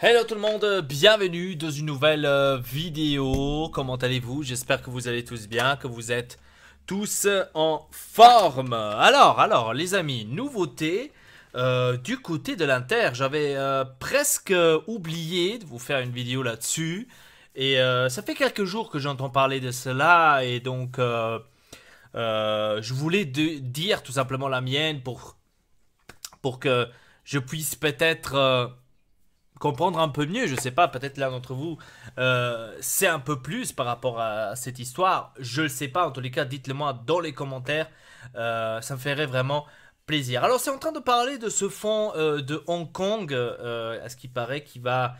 Hello tout le monde, bienvenue dans une nouvelle euh, vidéo. Comment allez-vous J'espère que vous allez tous bien, que vous êtes tous en forme. Alors, alors, les amis, nouveauté euh, du côté de l'Inter. J'avais euh, presque oublié de vous faire une vidéo là-dessus. Et ça fait quelques jours que j'entends parler de cela. Et donc, je voulais dire tout simplement la mienne pour, pour que je puisse peut-être comprendre un peu mieux. Je sais pas, peut-être l'un d'entre vous euh, sait un peu plus par rapport à cette histoire. Je le sais pas, en tous les cas, dites-le moi dans les commentaires. Euh, ça me ferait vraiment plaisir. Alors, c'est en train de parler de ce fonds euh, de Hong Kong, à ce qui paraît, qu'il va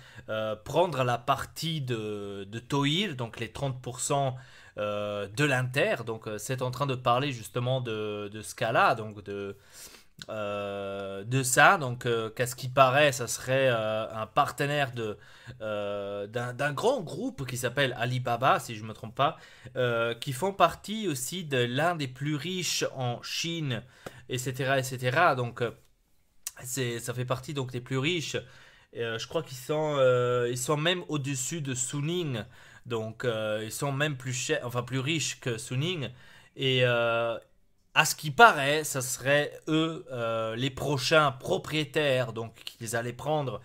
prendre la partie de, de Toil, donc les 30%. de l'Inter, donc c'est en train de parler justement de, de ce cas-là, donc de, euh, de ça. Donc, euh, qu'à ce qui paraît, ça serait euh, un partenaire de, d'un, grand groupe qui s'appelle Alibaba, si je ne me trompe pas, qui font partie aussi de l'un des plus riches en Chine, etc. etc. Donc, c'est, ça fait partie donc, des plus riches. je crois qu'ils sont, ils sont même au-dessus de Suning. Donc, ils sont même plus, enfin, plus riches que Suning. Et, à ce qui paraît, ce serait eux euh, les prochains propriétaires, donc qu'ils allaient prendre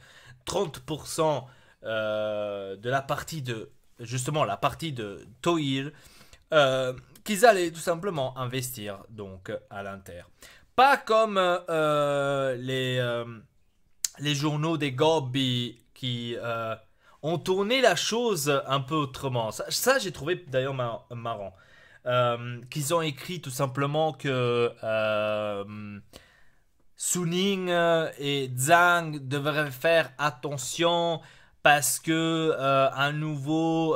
30% euh, de la partie de justement la partie de Toil euh, qu'ils allaient tout simplement investir donc à l'Inter. Pas comme les, les journaux des Gobbi qui ont tourné la chose un peu autrement. Ça, ça j'ai trouvé d'ailleurs marrant. Euh, qu'ils ont écrit tout simplement que euh, Suning et Zhang devraient faire attention parce que euh, un nouveau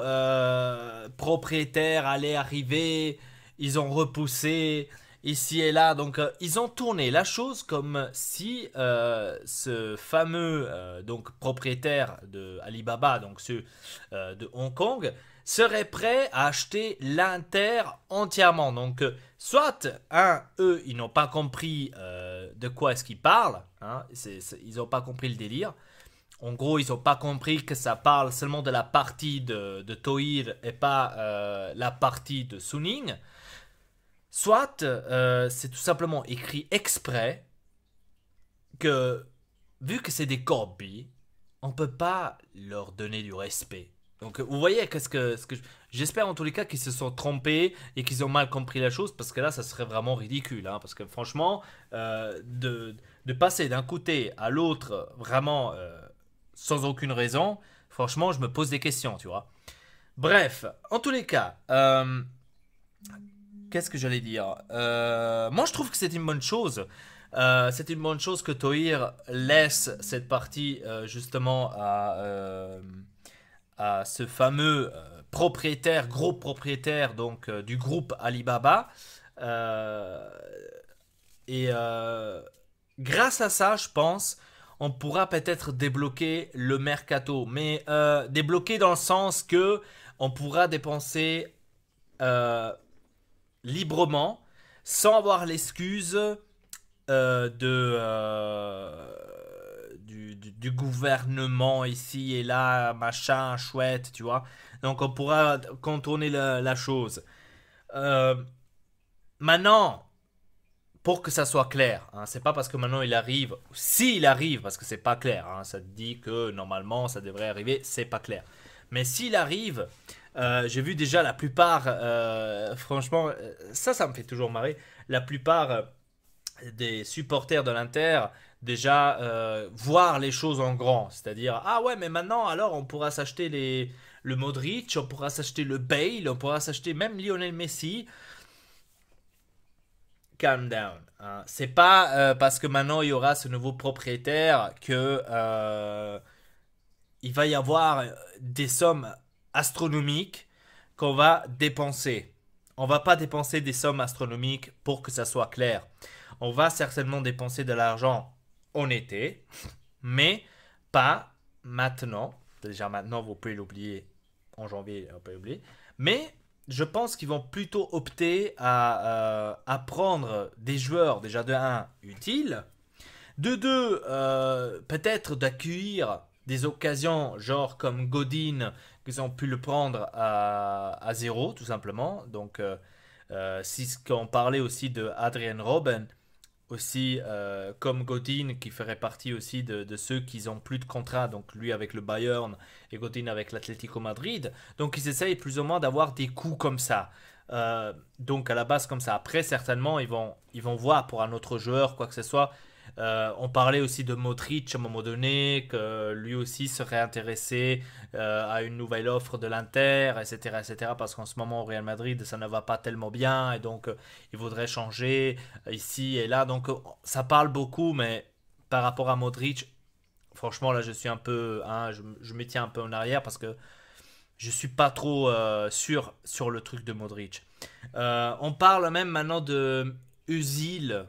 propriétaire allait arriver, ils ont repoussé ici et là, donc ils ont tourné la chose comme si ce fameux donc propriétaire de Alibaba, donc ceux de Hong Kong, serait prêt à acheter l'Inter entièrement. Donc, euh, soit, un, eux, ils n'ont pas compris euh, de quoi est-ce qu'ils parlent, hein, ils n'ont pas compris le délire. En gros, ils n'ont pas compris que ça parle seulement de la partie de, de Tohir et pas euh, la partie de Suning. Soit, c'est tout simplement écrit exprès que, vu que c'est des Corbi, on peut pas leur donner du respect. Donc euh, vous voyez qu'est-ce que, ce que j'espère en tous les cas qu'ils se sont trompés et qu'ils ont mal compris la chose parce que là ça serait vraiment ridicule hein, parce que franchement euh, de, passer d'un côté à l'autre vraiment euh, sans aucune raison franchement je me pose des questions tu vois bref en tous les cas qu'est-ce que j'allais dire moi je trouve que c'est une bonne chose c'est une bonne chose que Tohir laisse cette partie justement à, à ce fameux euh, propriétaire, gros propriétaire donc, euh, du groupe Alibaba. Euh, et grâce à ça, je pense, on pourra peut-être débloquer le mercato. Mais débloquer dans le sens que on pourra dépenser librement sans avoir l'excuse de du, gouvernement ici et là, machin, chouette, tu vois. Donc on pourra contourner la, chose. Euh, maintenant, pour que ça soit clair, hein, c'est pas parce que maintenant il arrive, s'il arrive, parce que c'est pas clair, hein, ça te dit que normalement ça devrait arriver, c'est pas clair. Mais s'il arrive, euh, j'ai vu déjà la plupart, euh, franchement, ça, ça me fait toujours marrer, la plupart des supporters de l'Inter déjà euh, voir les choses en grand. C'est-à-dire, ah ouais, mais maintenant, alors, on pourra s'acheter les, le Modric, on pourra s'acheter le Bale, on pourra s'acheter même Lionel Messi. Calm down. Hein. C'est pas euh, parce que maintenant il y aura ce nouveau propriétaire que euh, il va y avoir des sommes astronomiques qu'on va dépenser. On va pas dépenser des sommes astronomiques pour que ça soit clair on va certainement dépenser de l'argent en été, mais pas maintenant. Déjà maintenant, vous pouvez l'oublier en janvier, on peut l'oublier. Mais je pense qu'ils vont plutôt opter à, euh, à, prendre des joueurs déjà de 1 utiles, de 2 euh, peut-être d'accueillir des occasions genre comme Godin, qu'ils ont pu le prendre à, à zéro tout simplement. Donc euh, si on qu'on parlait aussi de Adrien Robben, aussi euh, comme Godin qui ferait partie aussi de, ceux qui ont plus de contrats, donc lui avec le Bayern et Godin avec l'Atlético Madrid. Donc ils essayent plus ou moins d'avoir des coups comme ça. Euh, donc à la base comme ça. Après certainement ils vont, ils vont voir pour un autre joueur quoi que ce soit euh, on parlait aussi de Modric à un moment donné, que lui aussi serait intéressé euh, à une nouvelle offre de l'Inter, etc., etc. Parce qu'en ce moment, au Real Madrid, ça ne va pas tellement bien, et donc euh, il voudrait changer ici et là. Donc ça parle beaucoup, mais par rapport à Modric, franchement, là, je suis un peu, hein, je, me tiens un peu en arrière parce que je ne suis pas trop sûr sur le truc de Modric. on parle même maintenant de Usil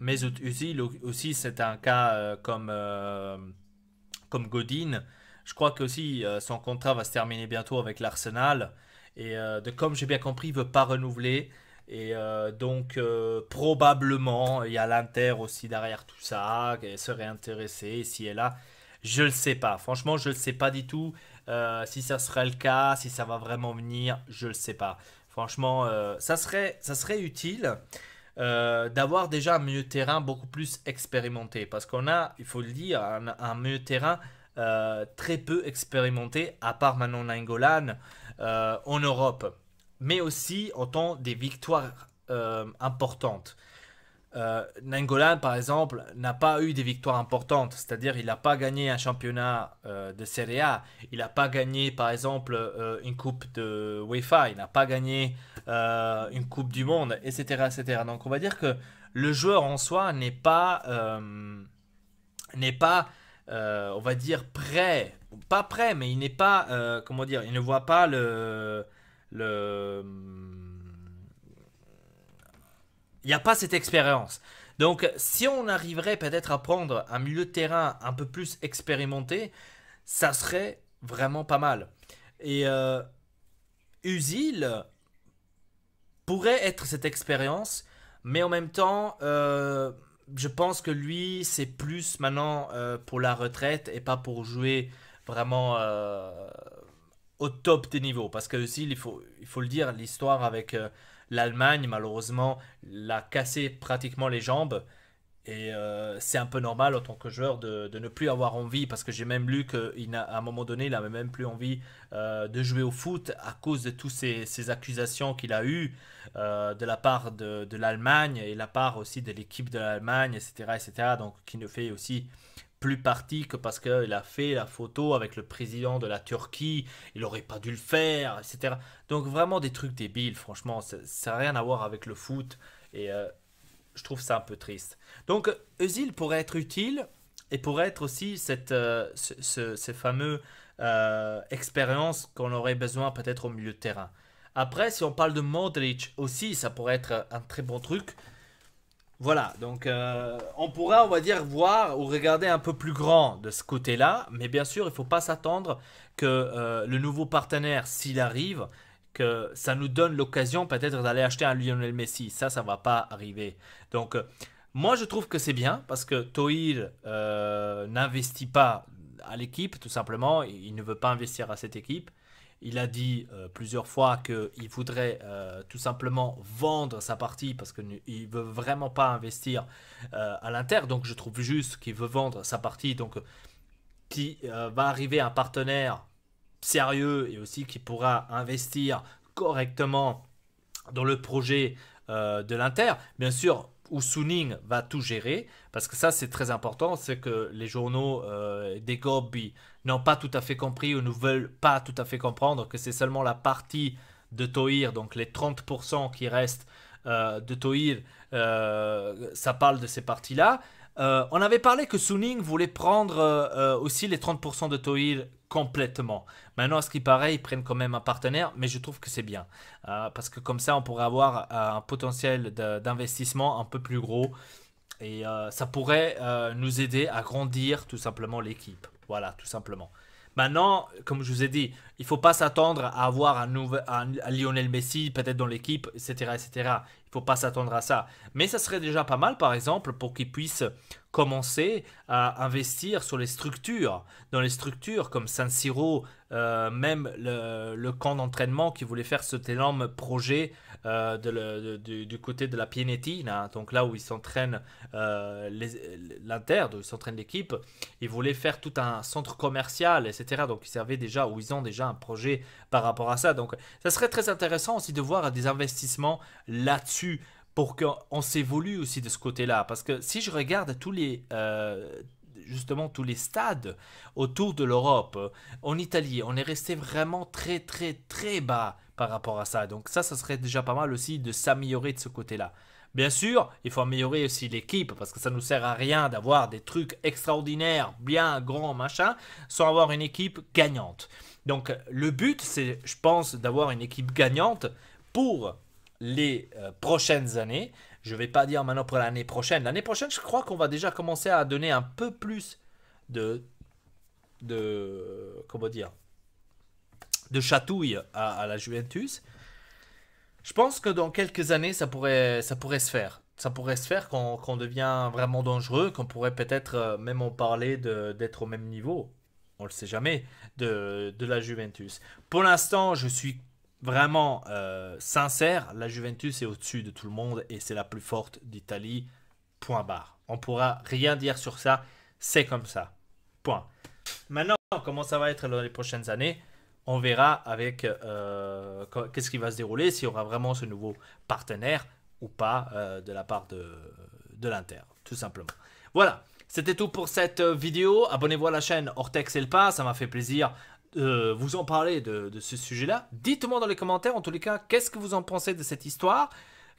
mais usil aussi, c'est un cas euh, euh, comme, Godin. Je crois que aussi euh, son contrat va se terminer bientôt avec l'Arsenal. Et comme j'ai bien compris, il ne veut pas renouveler. Et donc, probablement, il y a l'Inter aussi derrière tout ça, qui serait intéressé ici et là. Je ne sais pas. Franchement, je ne sais pas du tout. si ça serait le cas, si ça va vraiment venir, je ne le sais pas. Franchement, ça serait utile. Euh, d'avoir déjà un milieu de terrain beaucoup plus expérimenté. Parce qu'on a, il faut le dire, un, milieu de terrain euh, très peu expérimenté, à part Manon Angolan euh, en Europe. Mais aussi en autant des victoires importantes. Nangolan, euh, par exemple, n'a pas eu des victoires importantes, c'est-à-dire il n'a pas gagné un championnat euh, de Serie A, il n'a pas gagné, par exemple, euh, une coupe de UEFA, il n'a pas gagné une coupe du monde, etc., etc. Donc on va dire que le joueur en soi n'est pas, n'est pas, on va dire prêt, pas prêt, mais il n'est pas, comment dire, il ne voit pas le, le il n'y a pas cette expérience. Donc, si on arriverait peut-être à prendre un milieu de terrain un peu plus expérimenté, ça serait vraiment pas mal. Et euh, Usil pourrait être cette expérience, mais en même temps, euh, je pense que lui, c'est plus maintenant euh, pour la retraite et pas pour jouer vraiment euh, au top des niveaux. Parce que Usil, il faut, il faut le dire, l'histoire avec L'Allemagne, malheureusement, l'a cassé pratiquement les jambes. Et euh, c'est un peu normal en tant que joueur de, ne plus avoir envie, parce que j'ai même lu qu'à un moment donné, il n'avait même plus envie euh, de jouer au foot à cause de toutes ces, accusations qu'il a eues euh, de la part de, de l'Allemagne et la part aussi de l'équipe de l'Allemagne, etc., etc. Donc qui ne fait aussi plus parti que parce qu'il a fait la photo avec le président de la Turquie, il aurait pas dû le faire, etc. Donc vraiment des trucs débiles, franchement, ça n'a rien à voir avec le foot et euh, je trouve ça un peu triste. Donc Eusil pourrait être utile et pourrait être aussi cette, euh, ce, fameux euh, expérience qu'on aurait besoin peut-être au milieu de terrain. Après, si on parle de Modric aussi, ça pourrait être un très bon truc voilà, donc euh, on pourra, on va dire, voir ou regarder un peu plus grand de ce côté-là, mais bien sûr, il ne faut pas s'attendre que euh, le nouveau partenaire, s'il arrive, que ça nous donne l'occasion peut-être d'aller acheter un Lionel Messi. Ça, ça ne va pas arriver. Donc, euh, moi, je trouve que c'est bien parce que Toil n'investit pas à l'équipe, tout simplement. Il ne veut pas investir à cette équipe. Il a dit euh, plusieurs fois qu'il voudrait euh, tout simplement vendre sa partie parce qu'il ne veut vraiment pas investir euh, à l'Inter. Donc je trouve juste qu'il veut vendre sa partie. Donc qui va arriver un partenaire sérieux et aussi qui pourra investir correctement dans le projet de l'Inter. Bien sûr, où Suning va tout gérer, parce que ça c'est très important, c'est que les journaux euh, des Gobi n'ont pas tout à fait compris ou ne veulent pas tout à fait comprendre que c'est seulement la partie de Tohir, donc les 30% qui restent euh, de Tohir, euh, ça parle de ces parties-là, euh, on avait parlé que Suning voulait prendre euh, euh, aussi les 30% de Toil complètement. Maintenant, à ce qui paraît, ils prennent quand même un partenaire, mais je trouve que c'est bien. parce que comme ça, on pourrait avoir un potentiel d'investissement un peu plus gros. Et ça pourrait nous aider à grandir tout simplement l'équipe. Voilà, tout simplement. Maintenant, comme je vous ai dit, il faut pas s'attendre à avoir un, Lionel Messi peut-être dans l'équipe, etc., etc. Il faut pas s'attendre à ça. Mais ça serait déjà pas mal, par exemple, pour qu'ils puissent commencer à investir sur les structures, dans les structures comme saint Siro, euh, même le camp d'entraînement qui voulait faire cet énorme projet euh, du, côté de la Pienetina, donc là où ils s'entraînent euh, l'Inter, où ils s'entraînent l'équipe, ils voulaient faire tout un centre commercial, etc. Donc ils servaient déjà, ou ils ont déjà un projet par rapport à ça. Donc ça serait très intéressant aussi de voir des investissements là-dessus pour qu'on s'évolue aussi de ce côté-là. Parce que si je regarde tous les, euh, justement tous les stades autour de l'Europe. Euh, en Italie, on est resté vraiment très très très bas par rapport à ça. Donc ça, ça serait déjà pas mal aussi de s'améliorer de ce côté-là. Bien sûr, il faut améliorer aussi l'équipe parce que ça nous sert à rien d'avoir des trucs extraordinaires, bien grands, machin, sans avoir une équipe gagnante. Donc le but, c'est, je pense, d'avoir une équipe gagnante pour les euh, prochaines années, je ne vais pas dire maintenant pour l'année prochaine. L'année prochaine, je crois qu'on va déjà commencer à donner un peu plus de. de comment dire De chatouille à, la Juventus. Je pense que dans quelques années, ça pourrait, ça pourrait se faire. Ça pourrait se faire qu'on on devient vraiment dangereux, qu'on pourrait peut-être euh, même en parler d'être au même niveau on le sait jamais, de, de la Juventus. Pour l'instant, je suis vraiment euh, sincère, la Juventus est au-dessus de tout le monde et c'est la plus forte d'Italie. Point barre. On pourra rien dire sur ça. C'est comme ça. Point. Maintenant, comment ça va être dans les prochaines années On verra avec euh, qu'est-ce qui va se dérouler, s'il y aura vraiment ce nouveau partenaire ou pas euh, de la part de, l'Inter, tout simplement. Voilà. C'était tout pour cette vidéo. Abonnez-vous à la chaîne Ortex pas, ça m'a fait plaisir euh, vous en parler de, ce sujet-là. Dites-moi dans les commentaires, en tous les cas, qu'est-ce que vous en pensez de cette histoire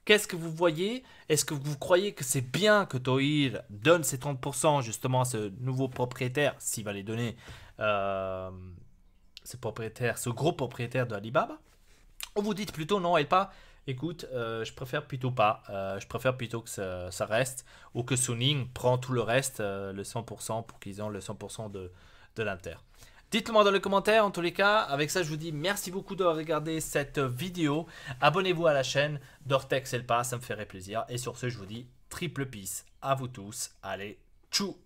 Qu'est-ce que vous voyez Est-ce que vous croyez que c'est bien que Toil donne ses 30% justement à ce nouveau propriétaire, s'il va les donner, euh, ce propriétaire, ce gros propriétaire de Alibaba Ou vous dites plutôt non, et pas écoute, euh, je préfère plutôt pas, je préfère plutôt que ça, reste, ou que Suning prend tout le reste, le 100%, pour qu'ils aient le 100% de, de l'Inter. Dites-le moi dans les commentaires, en tous les cas, avec ça je vous dis merci beaucoup d'avoir regardé cette vidéo, abonnez-vous à la chaîne d'Ortex PAS. ça me ferait plaisir, et sur ce je vous dis triple peace à vous tous, allez, tchou